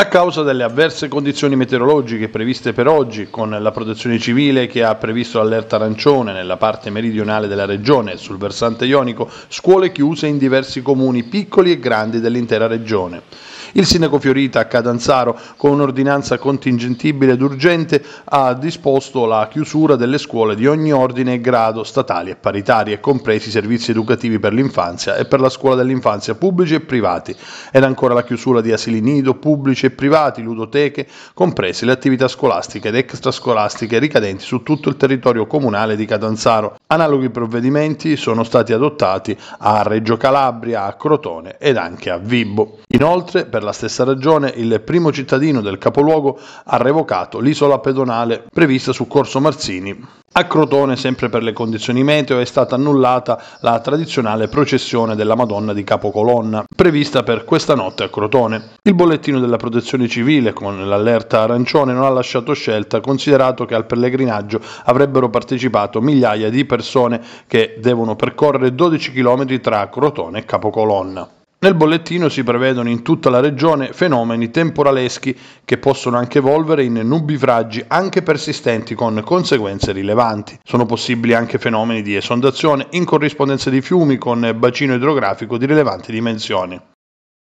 A causa delle avverse condizioni meteorologiche previste per oggi, con la protezione civile che ha previsto l'allerta arancione nella parte meridionale della regione e sul versante ionico, scuole chiuse in diversi comuni piccoli e grandi dell'intera regione. Il sindaco Fiorita a Cadanzaro, con un'ordinanza contingentibile ed urgente, ha disposto la chiusura delle scuole di ogni ordine e grado, statali e paritarie, compresi i servizi educativi per l'infanzia e per la scuola dell'infanzia pubblici e privati, ed ancora la chiusura di asili nido pubblici e e privati, ludoteche, comprese le attività scolastiche ed extrascolastiche ricadenti su tutto il territorio comunale di Catanzaro. Analoghi provvedimenti sono stati adottati a Reggio Calabria, a Crotone ed anche a Vibbo. Inoltre, per la stessa ragione, il primo cittadino del capoluogo ha revocato l'isola pedonale prevista su Corso Marzini a Crotone, sempre per le condizioni meteo, è stata annullata la tradizionale processione della Madonna di Capocolonna, prevista per questa notte a Crotone. Il bollettino della protezione civile, con l'allerta arancione, non ha lasciato scelta, considerato che al pellegrinaggio avrebbero partecipato migliaia di persone che devono percorrere 12 km tra Crotone e Capocolonna. Nel bollettino si prevedono in tutta la regione fenomeni temporaleschi che possono anche evolvere in nubifragi anche persistenti con conseguenze rilevanti. Sono possibili anche fenomeni di esondazione in corrispondenza di fiumi con bacino idrografico di rilevanti dimensioni.